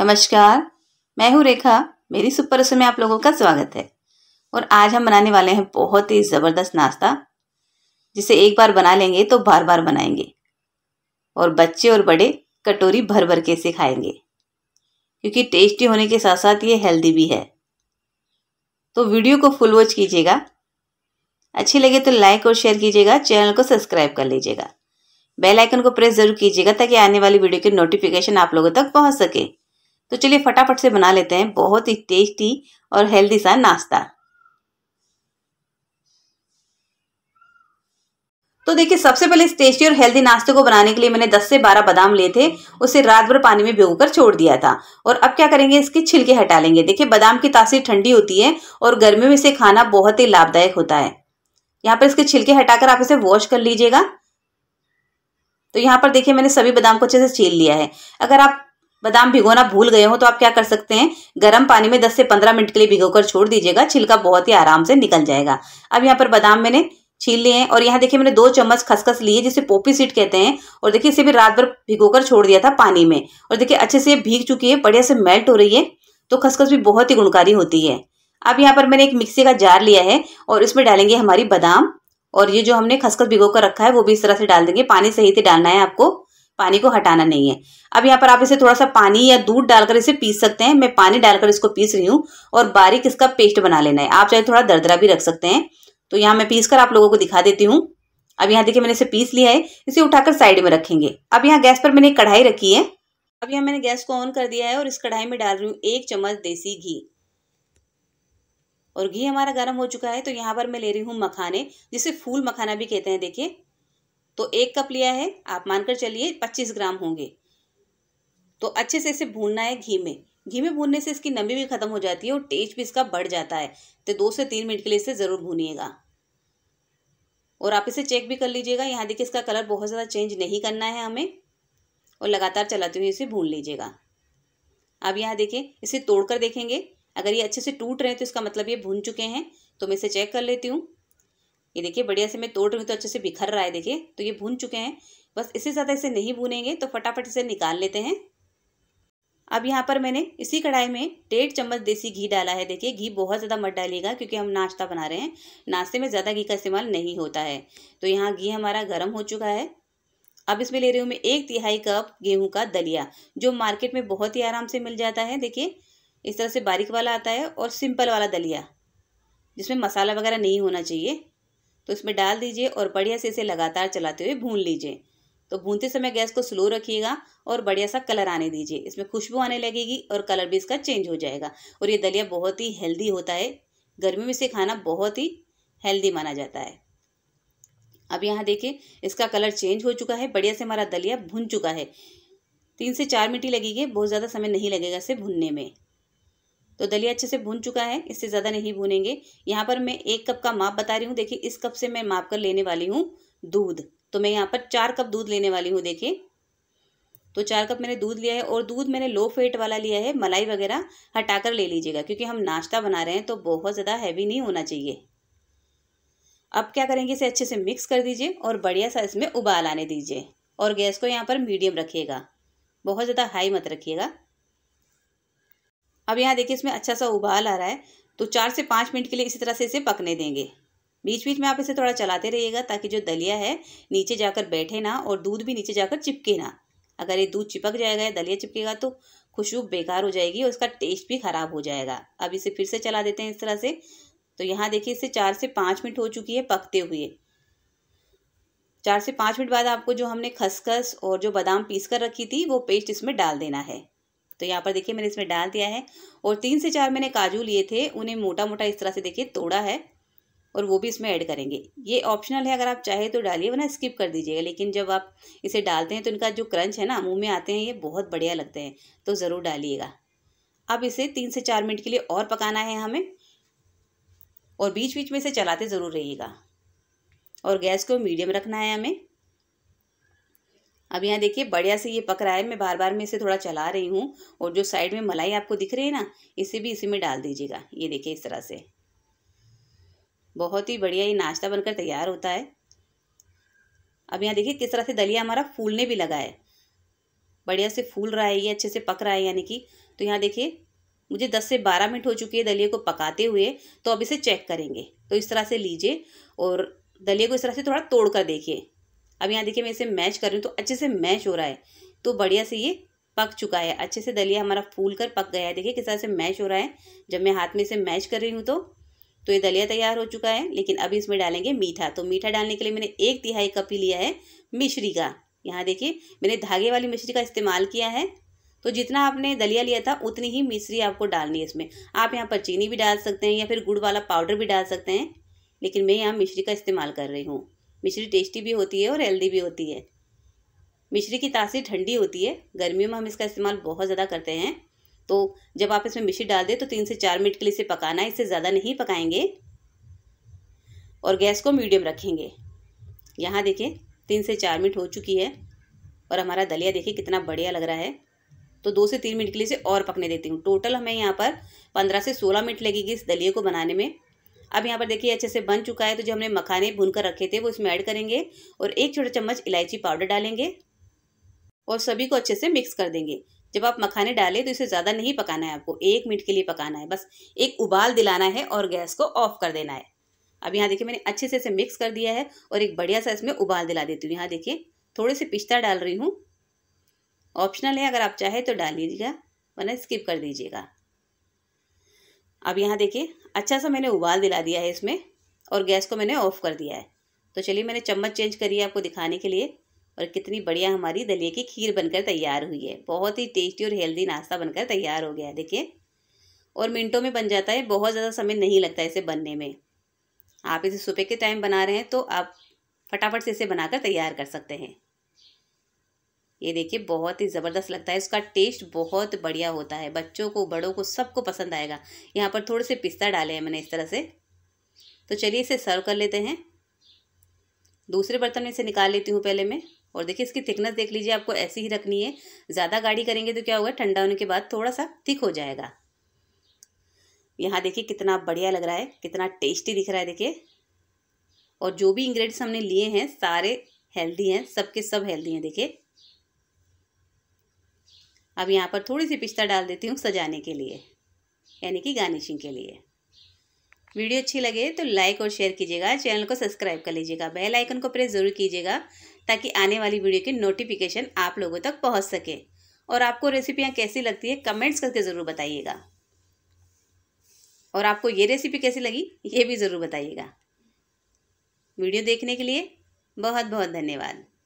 नमस्कार मैं हूँ रेखा मेरी सुपर रसोई में आप लोगों का स्वागत है और आज हम बनाने वाले हैं बहुत ही ज़बरदस्त नाश्ता जिसे एक बार बना लेंगे तो बार बार बनाएंगे और बच्चे और बड़े कटोरी भर भर के इसे खाएंगे क्योंकि टेस्टी होने के साथ साथ ये हेल्दी भी है तो वीडियो को फुल वॉच कीजिएगा अच्छी लगे तो लाइक और शेयर कीजिएगा चैनल को सब्सक्राइब कर लीजिएगा बेल आइकन को प्रेस जरूर कीजिएगा ताकि आने वाली वीडियो की नोटिफिकेशन आप लोगों तक पहुंच सके तो चलिए फटाफट से बना लेते हैं बहुत ही टेस्टी और हेल्दी सा नाश्ता तो देखिए सबसे पहले इस टेस्टी और हेल्दी नाश्ते को बनाने के लिए मैंने 10 से 12 बादाम लिए थे उसे रात भर पानी में भिगोकर छोड़ दिया था और अब क्या करेंगे इसके छिलके हटा लेंगे देखिए बादाम की तासीर ठंडी होती है और गर्मियों में इसे खाना बहुत ही लाभदायक होता है यहाँ पर इसके छिलके हटाकर आप इसे वॉश कर लीजिएगा तो यहाँ पर देखिए मैंने सभी बादाम को अच्छे से छील लिया है अगर आप बादाम भिगोना भूल गए हो तो आप क्या कर सकते हैं गर्म पानी में 10 से 15 मिनट के लिए भिगोकर छोड़ दीजिएगा छिलका बहुत ही आराम से निकल जाएगा अब यहाँ पर बादाम मैंने छील लिए हैं और यहाँ देखिए मैंने दो चम्मच खसखस लिए जिसे पोपी सीट कहते हैं और देखिए इसे भी रात भर भिगोकर छोड़ दिया था पानी में और देखिए अच्छे से भीग चुकी है बढ़िया से मेल्ट हो रही है तो खसखस भी बहुत ही गुणकारी होती है अब यहाँ पर मैंने एक मिक्सी का जार लिया है और इसमें डालेंगे हमारी बादाम और ये जो हमने खसखस भिगो कर रखा है वो भी इस तरह से डाल देंगे पानी सही से डालना है आपको पानी को हटाना नहीं है अब यहाँ पर आप इसे थोड़ा सा पानी या दूध डालकर इसे पीस सकते हैं मैं पानी डालकर इसको पीस रही हूँ और बारीक इसका पेस्ट बना लेना है आप चाहे थोड़ा दरदरा भी रख सकते हैं तो यहाँ मैं पीस कर आप लोगों को दिखा देती हूँ अब यहाँ देखिए मैंने इसे पीस लिया है इसे उठाकर साइड में रखेंगे अब यहाँ गैस पर मैंने कढ़ाई रखी है अब यहाँ मैंने गैस को ऑन कर दिया है और इस कढ़ाई में डाल रही हूँ एक चम्मच देसी घी और घी हमारा गर्म हो चुका है तो यहाँ पर मैं ले रही हूँ मखाने जिसे फूल मखाना भी कहते हैं देखिए तो एक कप लिया है आप मानकर चलिए पच्चीस ग्राम होंगे तो अच्छे से इसे भूनना है घी में घी में भूनने से इसकी नमी भी खत्म हो जाती है और टेस्ट भी इसका बढ़ जाता है तो दो से तीन मिनट के लिए इसे ज़रूर भूनिएगा और आप इसे चेक भी कर लीजिएगा यहाँ देखिए इसका कलर बहुत ज़्यादा चेंज नहीं करना है हमें और लगातार चलाते हुए इसे भून लीजिएगा अब यहाँ देखिए इसे तोड़कर देखेंगे अगर ये अच्छे से टूट रहे हैं तो इसका मतलब ये भून चुके हैं तो मैं इसे चेक कर लेती हूँ ये देखिए बढ़िया से मैं तोड़ रही हूँ तो अच्छे से बिखर रहा है देखिए तो ये भून चुके हैं बस इससे ज़्यादा इसे नहीं भूनेंगे तो फटाफट इसे निकाल लेते हैं अब यहाँ पर मैंने इसी कढ़ाई में डेढ़ चम्मच देसी घी डाला है देखिए घी बहुत ज़्यादा मत डालिएगा क्योंकि हम नाश्ता बना रहे हैं नाश्ते में ज़्यादा घी का इस्तेमाल नहीं होता है तो यहाँ घी हमारा गर्म हो चुका है अब इसमें ले रही हूँ मैं एक तिहाई कप गेहूँ का दलिया जो मार्केट में बहुत ही आराम से मिल जाता है देखिए इस तरह से बारीक वाला आता है और सिंपल वाला दलिया जिसमें मसाला वगैरह नहीं होना चाहिए तो इसमें डाल दीजिए और बढ़िया से इसे लगातार चलाते हुए भून लीजिए तो भूनते समय गैस को स्लो रखिएगा और बढ़िया सा कलर आने दीजिए इसमें खुशबू आने लगेगी और कलर भी इसका चेंज हो जाएगा और ये दलिया बहुत ही हेल्दी होता है गर्मी में इसे खाना बहुत ही हेल्दी माना जाता है अब यहाँ देखिए इसका कलर चेंज हो चुका है बढ़िया से हमारा दलिया भुन चुका है तीन से चार मिनट ही लगेगी बहुत ज़्यादा समय नहीं लगेगा इसे भुनने में तो दलिया अच्छे से भून चुका है इससे ज़्यादा नहीं भूनेंगे यहाँ पर मैं एक कप का माप बता रही हूँ देखिए इस कप से मैं माप कर लेने वाली हूँ दूध तो मैं यहाँ पर चार कप दूध लेने वाली हूँ देखिए तो चार कप मैंने दूध लिया है और दूध मैंने लो फेट वाला लिया है मलाई वगैरह हटाकर ले लीजिएगा क्योंकि हम नाश्ता बना रहे हैं तो बहुत ज़्यादा हैवी नहीं होना चाहिए अब क्या करेंगे इसे अच्छे से मिक्स कर दीजिए और बढ़िया सा इसमें उबाल आने दीजिए और गैस को यहाँ पर मीडियम रखिएगा बहुत ज़्यादा हाई मत रखिएगा अब यहाँ देखिए इसमें अच्छा सा उबाल आ रहा है तो चार से पाँच मिनट के लिए इसी तरह से इसे पकने देंगे बीच बीच में आप इसे थोड़ा चलाते रहिएगा ताकि जो दलिया है नीचे जाकर बैठे ना और दूध भी नीचे जाकर चिपके ना अगर ये दूध चिपक जाएगा या दलिया चिपकेगा तो खुशबू बेकार हो जाएगी और उसका टेस्ट भी ख़राब हो जाएगा अब इसे फिर से चला देते हैं इस तरह से तो यहाँ देखिए इसे चार से पाँच मिनट हो चुकी है पकते हुए चार से पाँच मिनट बाद आपको जो हमने खसखस और जो बादाम पीस कर रखी थी वो पेस्ट इसमें डाल देना है तो यहाँ पर देखिए मैंने इसमें डाल दिया है और तीन से चार मैंने काजू लिए थे उन्हें मोटा मोटा इस तरह से देखिए तोड़ा है और वो भी इसमें ऐड करेंगे ये ऑप्शनल है अगर आप चाहे तो डालिए वरना स्किप कर दीजिएगा लेकिन जब आप इसे डालते हैं तो इनका जो क्रंच है ना मुँह में आते हैं ये बहुत बढ़िया लगते हैं तो ज़रूर डालिएगा अब इसे तीन से चार मिनट के लिए और पकाना है हमें और बीच बीच में इसे चलाते ज़रूर रहिएगा और गैस को मीडियम रखना है हमें अब यहाँ देखिए बढ़िया से ये पक रहा है मैं बार बार में इसे थोड़ा चला रही हूँ और जो साइड में मलाई आपको दिख रही है ना इसे भी इसी में डाल दीजिएगा ये देखिए इस तरह से बहुत ही बढ़िया ये नाश्ता बनकर तैयार होता है अब यहाँ देखिए किस तरह से दलिया हमारा फूलने भी लगा है बढ़िया से फूल रहा है ये अच्छे से पक रहा है यानी कि तो यहाँ देखिए मुझे 10 से 12 मिनट हो चुकी है दलिया को पकाते हुए तो अब इसे चेक करेंगे तो इस तरह से लीजिए और दलिया को इस तरह से थोड़ा तोड़ कर देखिए अब यहाँ देखिए मैं इसे मैच कर रही हूँ तो अच्छे से मैच हो रहा है तो बढ़िया से ये पक चुका है अच्छे से दलिया हमारा फूल कर पक गया है देखिए किस तरह से मैच हो रहा है जब मैं हाथ में इसे मैच कर रही हूँ तो तो ये दलिया तैयार हो चुका है लेकिन अभी इसमें डालेंगे मीठा तो मीठा डालने के लिए मैंने एक तिहाई कप ही लिया है मिश्री का यहाँ देखिए मैंने धागे वाली मिश्री का इस्तेमाल किया है तो जितना आपने दलिया लिया था उतनी ही मिश्री आपको डालनी है इसमें आप यहाँ पर चीनी भी डाल सकते हैं या फिर गुड़ वाला पाउडर भी डाल सकते हैं लेकिन मैं यहाँ मिश्री का इस्तेमाल कर रही हूँ मिश्री टेस्टी भी होती है और हेल्दी भी होती है मिश्री की तासीर ठंडी होती है गर्मियों में हम इसका इस्तेमाल बहुत ज़्यादा करते हैं तो जब आप इसमें मिश्री डाल दें तो तीन से चार मिनट के लिए इसे पकाना है इससे ज़्यादा नहीं पकाएंगे और गैस को मीडियम रखेंगे यहाँ देखिए तीन से चार मिनट हो चुकी है और हमारा दलिया देखिए कितना बढ़िया लग रहा है तो दो से तीन मिनट के लिए इसे और पकने देती हूँ टोटल हमें यहाँ पर पंद्रह से सोलह मिनट लगेगी इस दलिए को बनाने में अब यहाँ पर देखिए अच्छे से बन चुका है तो जो हमने मखाने भून कर रखे थे वो इसमें ऐड करेंगे और एक छोटा चम्मच इलायची पाउडर डालेंगे और सभी को अच्छे से मिक्स कर देंगे जब आप मखाने डालें तो इसे ज़्यादा नहीं पकाना है आपको एक मिनट के लिए पकाना है बस एक उबाल दिलाना है और गैस को ऑफ कर देना है अब यहाँ देखिए मैंने अच्छे से इसे मिक्स कर दिया है और एक बढ़िया सा इसमें उबाल दिला देती हूँ यहाँ देखिए थोड़े से पिस्ता डाल रही हूँ ऑप्शनल है अगर आप चाहें तो डाल लीजिएगा वरना स्किप कर दीजिएगा अब यहाँ देखिए अच्छा सा मैंने उबाल दिला दिया है इसमें और गैस को मैंने ऑफ़ कर दिया है तो चलिए मैंने चम्मच चेंज करी है आपको दिखाने के लिए और कितनी बढ़िया हमारी दलिए की खीर बनकर तैयार हुई है बहुत ही टेस्टी और हेल्दी नाश्ता बनकर तैयार हो गया है देखिए और मिनटों में बन जाता है बहुत ज़्यादा समय नहीं लगता इसे बनने में आप इसे सुबह के टाइम बना रहे हैं तो आप फटाफट से इसे बनाकर तैयार कर सकते हैं ये देखिए बहुत ही ज़बरदस्त लगता है इसका टेस्ट बहुत बढ़िया होता है बच्चों को बड़ों को सबको पसंद आएगा यहाँ पर थोड़े से पिस्ता डाले हैं मैंने इस तरह से तो चलिए इसे सर्व कर लेते हैं दूसरे बर्तन में इसे निकाल लेती हूँ पहले मैं और देखिए इसकी थिकनेस देख लीजिए आपको ऐसी ही रखनी है ज़्यादा गाढ़ी करेंगे तो क्या होगा ठंडा होने के बाद थोड़ा सा थिक हो जाएगा यहाँ देखिए कितना बढ़िया लग रहा है कितना टेस्टी दिख रहा है देखिए और जो भी इंग्रेडिएंट्स हमने लिए हैं सारे हेल्दी हैं सबके सब हेल्दी हैं देखिए अब यहाँ पर थोड़ी सी पिस्ता डाल देती हूँ सजाने के लिए यानी कि गार्निशिंग के लिए वीडियो अच्छी लगे तो लाइक और शेयर कीजिएगा चैनल को सब्सक्राइब कर लीजिएगा बेल आइकन को प्रेस ज़रूर कीजिएगा ताकि आने वाली वीडियो की नोटिफिकेशन आप लोगों तक पहुँच सके और आपको रेसिपियाँ कैसी लगती है कमेंट्स करके ज़रूर बताइएगा और आपको ये रेसिपी कैसी लगी ये भी ज़रूर बताइएगा वीडियो देखने के लिए बहुत बहुत धन्यवाद